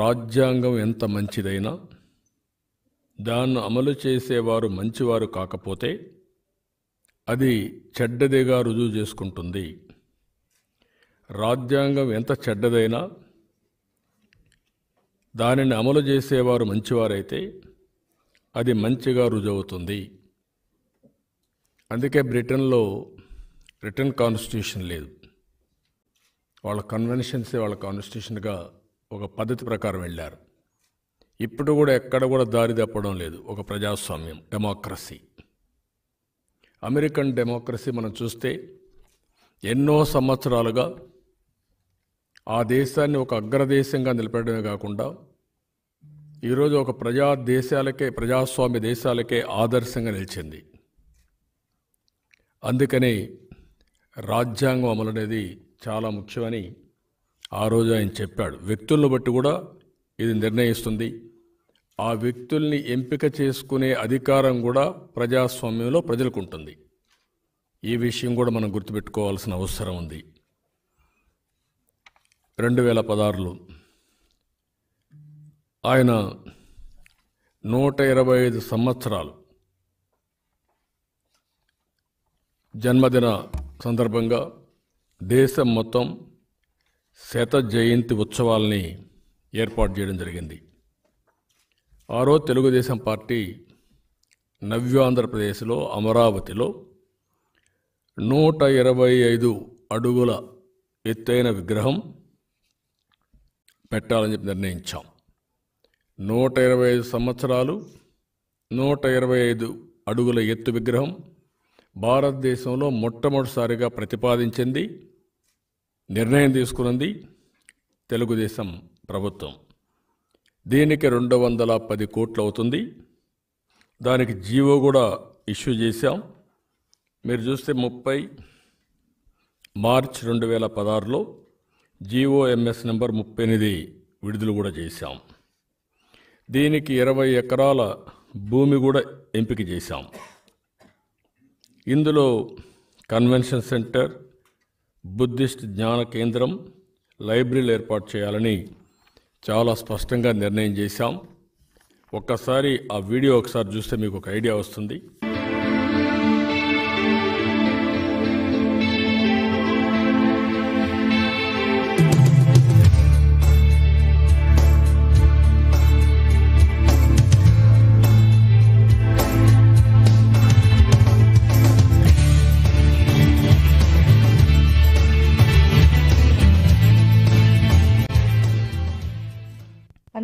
రాజ్యాంగం ఎంత మంచిదైనా దాన్ని అమలు చేసేవారు మంచివారు కాకపోతే అది చెడ్డదిగా రుజువు చేసుకుంటుంది రాజ్యాంగం ఎంత చెడ్డదైనా దానిని అమలు చేసేవారు మంచివారైతే అది మంచిగా రుజువుతుంది అందుకే బ్రిటన్లో రిటర్న్ కాన్స్టిట్యూషన్ లేదు వాళ్ళ కన్వెన్షన్సే వాళ్ళ కాన్స్టిట్యూషన్గా ఒక పద్ధతి ప్రకారం వెళ్ళారు ఇప్పుడు కూడా ఎక్కడ కూడా దారి తప్పడం లేదు ఒక ప్రజాస్వామ్యం డెమోక్రసీ అమెరికన్ డెమోక్రసీ మనం చూస్తే ఎన్నో సంవత్సరాలుగా ఆ దేశాన్ని ఒక అగ్రదేశంగా నిలబెట్టడమే కాకుండా ఈరోజు ఒక ప్రజా దేశాలకే ప్రజాస్వామ్య దేశాలకే ఆదర్శంగా నిలిచింది అందుకని రాజ్యాంగం అమలు అనేది చాలా ముఖ్యమని ఆ రోజు ఆయన చెప్పాడు వ్యక్తులను బట్టి కూడా ఇది నిర్ణయిస్తుంది ఆ వ్యక్తుల్ని ఎంపిక చేసుకునే అధికారం కూడా ప్రజాస్వామ్యంలో ప్రజలకు ఉంటుంది ఈ విషయం కూడా మనం గుర్తుపెట్టుకోవాల్సిన అవసరం ఉంది రెండు వేల పదహారులో ఆయన నూట ఇరవై ఐదు సంవత్సరాలు జన్మదిన సందర్భంగా దేశం మొత్తం శత జయంతి ఉత్సవాల్ని ఏర్పాటు చేయడం జరిగింది ఆ రోజు తెలుగుదేశం పార్టీ నవ్యాంధ్రప్రదేశ్లో అమరావతిలో నూట ఇరవై ఐదు అడుగుల ఎత్తైన విగ్రహం పెట్టాలని చెప్పి నిర్ణయించాం నూట ఇరవై ఐదు సంవత్సరాలు నూట ఇరవై ఐదు అడుగుల ఎత్తు విగ్రహం భారతదేశంలో మొట్టమొదటిసారిగా ప్రతిపాదించింది నిర్ణయం తీసుకున్నది తెలుగుదేశం ప్రభుత్వం దీనికి రెండు వందల పది కోట్లు అవుతుంది దానికి జీవో కూడా ఇష్యూ చేశాం మీరు చూస్తే ముప్పై మార్చ్ రెండు వేల పదహారులో జీఓఎంఎస్ నెంబర్ ముప్పై ఎనిమిది విడుదల కూడా చేశాం దీనికి ఇరవై ఎకరాల భూమి కూడా ఎంపిక చేశాం ఇందులో కన్వెన్షన్ సెంటర్ బుద్ధిస్ట్ జ్ఞాన కేంద్రం లైబ్రరీలు ఏర్పాటు చేయాలని చాలా స్పష్టంగా నిర్ణయం చేశాం ఒక్కసారి ఆ వీడియో ఒకసారి చూస్తే మీకు ఒక ఐడియా వస్తుంది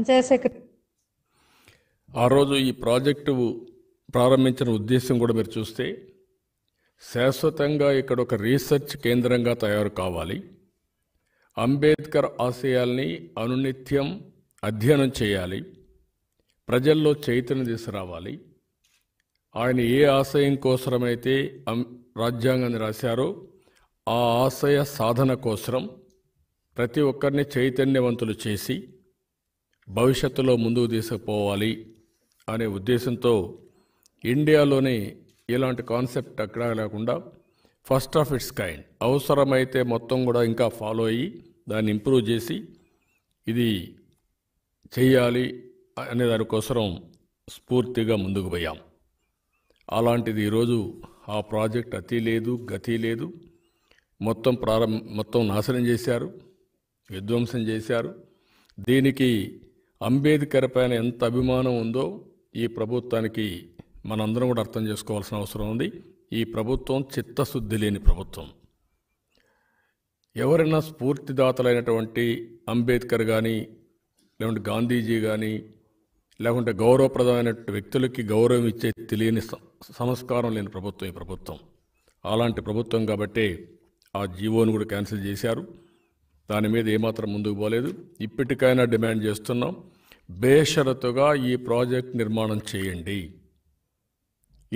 పనిచేసే ఆ రోజు ఈ ప్రాజెక్టు ప్రారంభించిన ఉద్దేశం కూడా మీరు చూస్తే శాశ్వతంగా ఇక్కడ ఒక రీసెర్చ్ కేంద్రంగా తయారు కావాలి అంబేద్కర్ ఆశయాల్ని అనునిత్యం అధ్యయనం చేయాలి ప్రజల్లో చైతన్యం తీసుకురావాలి ఆయన ఏ ఆశయం కోసమైతే రాజ్యాంగాన్ని రాశారో ఆ ఆశయ సాధన కోసం ప్రతి ఒక్కరిని చైతన్యవంతులు చేసి భవిష్యత్తులో ముందుకు తీసుకుపోవాలి అనే ఉద్దేశంతో ఇండియాలోనే ఇలాంటి కాన్సెప్ట్ అక్కడ లేకుండా ఫస్ట్ ఆఫ్ ఇట్స్ కైండ్ అవసరమైతే మొత్తం కూడా ఇంకా ఫాలో అయ్యి దాన్ని ఇంప్రూవ్ చేసి ఇది చేయాలి అనే దానికోసం స్ఫూర్తిగా ముందుకు పోయాం అలాంటిది ఈరోజు ఆ ప్రాజెక్ట్ అతి లేదు గతి లేదు మొత్తం ప్రారం మొత్తం నాశనం చేశారు విధ్వంసం చేశారు దీనికి అంబేద్కర్ పైన ఎంత అభిమానం ఉందో ఈ ప్రభుత్వానికి మనందరం కూడా అర్థం చేసుకోవాల్సిన అవసరం ఉంది ఈ ప్రభుత్వం చిత్తశుద్ధి లేని ప్రభుత్వం ఎవరైనా స్ఫూర్తిదాతలైనటువంటి అంబేద్కర్ కానీ లేకుంటే గాంధీజీ కానీ లేకుంటే గౌరవప్రదమైన వ్యక్తులకి గౌరవం ఇచ్చే తెలియని సంస్కారం లేని ప్రభుత్వం ఈ ప్రభుత్వం అలాంటి ప్రభుత్వం కాబట్టి ఆ జీవోను కూడా క్యాన్సిల్ చేశారు దాని మీద ఏమాత్రం ముందుకు పోలేదు ఇప్పటికైనా డిమాండ్ చేస్తున్నాం బేషరతుగా ఈ ప్రాజెక్ట్ నిర్మాణం చేయండి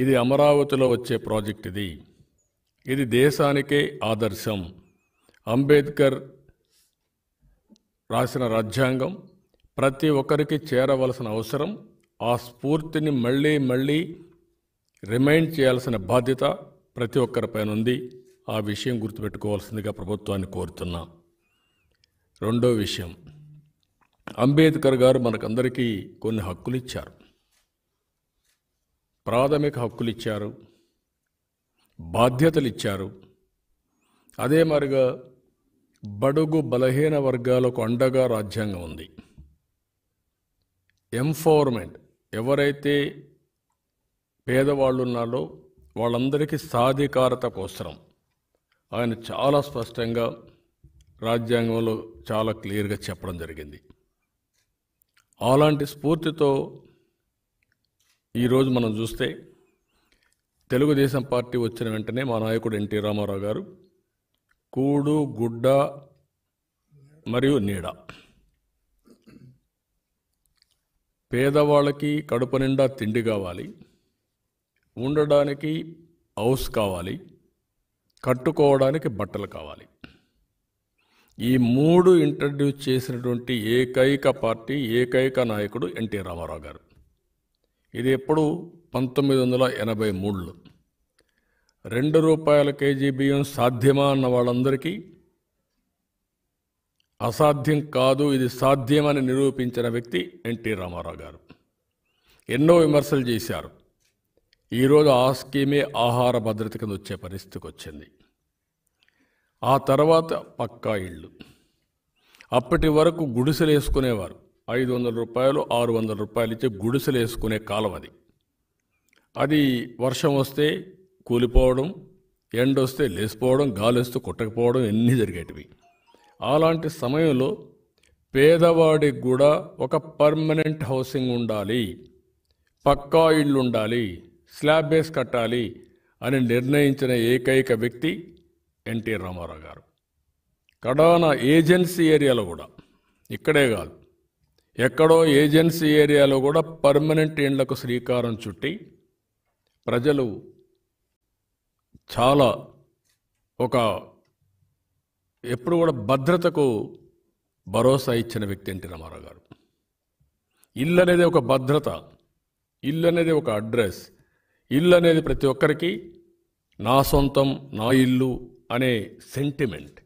ఇది అమరావతిలో వచ్చే ప్రాజెక్ట్ ఇది ఇది దేశానికే ఆదర్శం అంబేద్కర్ రాసిన రాజ్యాంగం ప్రతి ఒక్కరికి చేరవలసిన అవసరం ఆ స్ఫూర్తిని మళ్ళీ మళ్ళీ రిమైండ్ చేయాల్సిన బాధ్యత ప్రతి ఒక్కరిపైన ఉంది ఆ విషయం గుర్తుపెట్టుకోవాల్సిందిగా ప్రభుత్వాన్ని కోరుతున్నా రెండో విషయం అంబేద్కర్ గారు మనకందరికీ కొన్ని హక్కులు ఇచ్చారు ప్రాథమిక హక్కులు ఇచ్చారు బాధ్యతలు ఇచ్చారు అదే మరిగా బడుగు బలహీన వర్గాలకు అండగా రాజ్యాంగం ఉంది ఎంఫోర్మెంట్ ఎవరైతే పేదవాళ్ళు ఉన్నారో వాళ్ళందరికీ సాధికారత కోసరం ఆయన చాలా స్పష్టంగా రాజ్యాంగంలో చాలా క్లియర్గా చెప్పడం జరిగింది అలాంటి స్ఫూర్తితో ఈరోజు మనం చూస్తే తెలుగుదేశం పార్టీ వచ్చిన వెంటనే మా నాయకుడు ఎన్టీ రామారావు గారు కూడు గుడ్డ మరియు నీడ పేదవాళ్ళకి కడుపు నిండా తిండి కావాలి ఉండడానికి హౌస్ కావాలి కట్టుకోవడానికి బట్టలు కావాలి ఈ మూడు ఇంట్రడ్యూస్ చేసినటువంటి ఏకైక పార్టీ ఏకైక నాయకుడు ఎన్టీ రామారావు గారు ఇది ఎప్పుడు పంతొమ్మిది వందల ఎనభై మూడులో రెండు రూపాయల కేజీ బియ్యం సాధ్యమా అన్న వాళ్ళందరికీ అసాధ్యం కాదు ఇది సాధ్యమని నిరూపించిన వ్యక్తి ఎన్టీ రామారావు గారు ఎన్నో విమర్శలు చేశారు ఈరోజు ఆ స్కీమే ఆహార భద్రత కింద వచ్చే పరిస్థితికి వచ్చింది ఆ తర్వాత పక్కా ఇళ్ళు అప్పటి వరకు గుడిసెలు వేసుకునేవారు ఐదు వందల రూపాయలు ఆరు వందల రూపాయలు ఇచ్చే గుడిసెలు వేసుకునే కాలం అది అది వర్షం వస్తే కూలిపోవడం ఎండ వస్తే లేచిపోవడం గాలి వస్తే కొట్టకపోవడం ఎన్ని జరిగేటివి అలాంటి సమయంలో పేదవాడికి కూడా ఒక పర్మనెంట్ హౌసింగ్ ఉండాలి పక్కా ఇల్లు ఉండాలి స్లాబ్ బేస్ కట్టాలి అని నిర్ణయించిన ఏకైక వ్యక్తి ఎన్టీ రామారావు గారు కడాన ఏజెన్సీ ఏరియాలో కూడా ఇక్కడే కాదు ఎక్కడో ఏజెన్సీ ఏరియాలో కూడా పర్మనెంట్ ఇండ్లకు శ్రీకారం చుట్టి ప్రజలు చాలా ఒక ఎప్పుడు కూడా భద్రతకు భరోసా ఇచ్చిన వ్యక్తి ఎన్టీ రామారావు గారు ఇల్లు అనేది ఒక భద్రత ఇల్లు అనేది ఒక అడ్రస్ ఇల్లు అనేది ప్రతి ఒక్కరికి నా సొంతం నా ఇల్లు అనే సెంటిమెంట్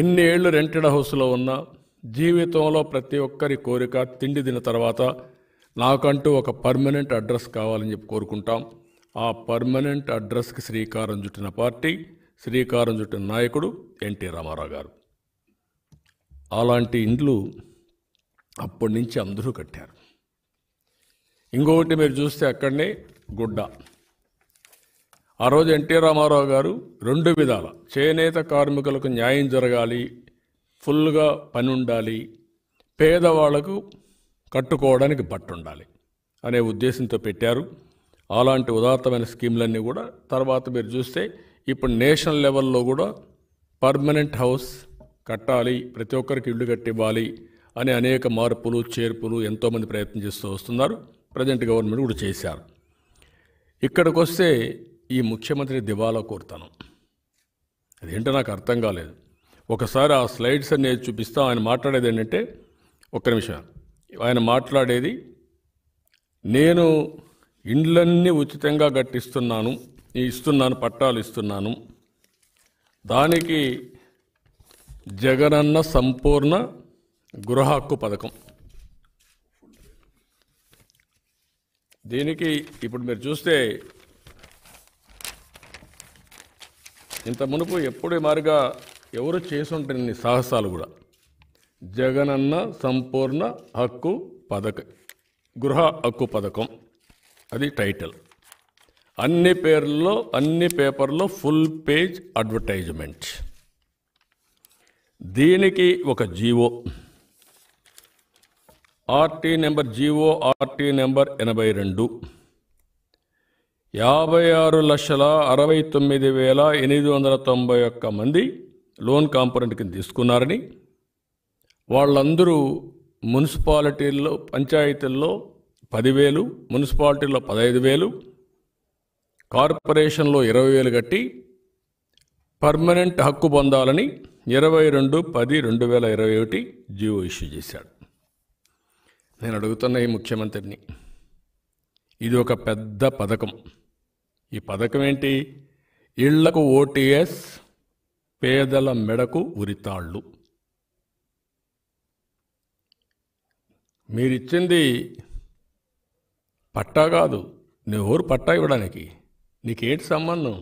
ఎన్ని ఏళ్ళు రెంటెడ్ హౌస్లో ఉన్నా జీవితంలో ప్రతి ఒక్కరి కోరిక తిండి తిన తర్వాత నాకంటూ ఒక పర్మనెంట్ అడ్రస్ కావాలని చెప్పి కోరుకుంటాం ఆ పర్మనెంట్ అడ్రస్కి శ్రీకారం చుట్టిన పార్టీ శ్రీకారం చుట్టిన నాయకుడు ఎన్టీ రామారావు గారు అలాంటి ఇండ్లు అప్పటి నుంచి అందరూ కట్టారు ఇంకొకటి మీరు చూస్తే అక్కడనే గుడ్డ ఆ రోజు ఎన్టీ రామారావు గారు రెండు విధాల చేనేత కార్మికులకు న్యాయం జరగాలి ఫుల్గా పని ఉండాలి పేదవాళ్లకు కట్టుకోవడానికి బట్ట ఉండాలి అనే ఉద్దేశంతో పెట్టారు అలాంటి ఉదాత్తమైన స్కీమ్లన్నీ కూడా తర్వాత మీరు చూస్తే ఇప్పుడు నేషనల్ లెవెల్లో కూడా పర్మనెంట్ హౌస్ కట్టాలి ప్రతి ఒక్కరికి ఇల్లు కట్టివ్వాలి అనే అనేక మార్పులు చేర్పులు ఎంతోమంది ప్రయత్నం చేస్తూ వస్తున్నారు ప్రజెంట్ గవర్నమెంట్ కూడా చేశారు ఇక్కడికి వస్తే ఈ ముఖ్యమంత్రి దివాలా కోరుతాను అదేంటో నాకు అర్థం కాలేదు ఒకసారి ఆ స్లైడ్స్ అనేది చూపిస్తాం ఆయన మాట్లాడేది ఏంటంటే ఒక్క నిమిషం ఆయన మాట్లాడేది నేను ఇండ్లన్నీ ఉచితంగా కట్టిస్తున్నాను ఇస్తున్నాను పట్టాలు ఇస్తున్నాను దానికి జగనన్న సంపూర్ణ గృహ హక్కు పథకం దీనికి ఇప్పుడు మీరు చూస్తే ఇంత మునుపు ఎప్పుడు మారిగా ఎవరు చేసుంటారు ఇన్ని సాహసాలు కూడా జగనన్న సంపూర్ణ హక్కు పథక గృహ హక్కు పథకం అది టైటిల్ అన్ని పేర్లలో అన్ని పేపర్లో ఫుల్ పేజ్ అడ్వర్టైజ్మెంట్ దీనికి ఒక GO RT number GO RT number ఎనభై రెండు యాభై ఆరు లక్షల అరవై తొమ్మిది వేల ఎనిమిది వందల తొంభై ఒక్క మంది లోన్ కాంపొనెంట్ కింద తీసుకున్నారని వాళ్ళందరూ మున్సిపాలిటీల్లో పంచాయతీల్లో పదివేలు మున్సిపాలిటీల్లో పదహైదు వేలు కార్పొరేషన్లో ఇరవై వేలు కట్టి పర్మనెంట్ హక్కు పొందాలని ఇరవై రెండు పది రెండు వేల ఇరవై ఒకటి జియో ఇష్యూ చేశాడు నేను అడుగుతున్న ఈ ముఖ్యమంత్రిని ఇది ఒక పెద్ద పథకం ఈ పథకం ఏంటి ఇళ్లకు ఓటీఎస్ పేదల మెడకు ఉరితాళ్ళు మీరిచ్చింది పట్టా కాదు నువ్వెవరు పట్టా ఇవ్వడానికి నీకేంటి సంబంధం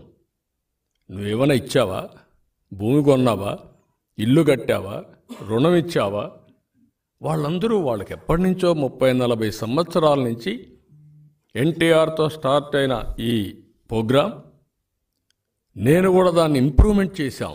నువ్వేమైనా ఇచ్చావా భూమి కొన్నావా ఇల్లు కట్టావా రుణం ఇచ్చావా వాళ్ళందరూ వాళ్ళకి ఎప్పటి నుంచో ముప్పై నలభై సంవత్సరాల నుంచి ఎన్టీఆర్తో స్టార్ట్ అయిన ఈ ప్రోగ్రామ్ నేను కూడా దాన్ని ఇంప్రూవ్మెంట్ చేశాం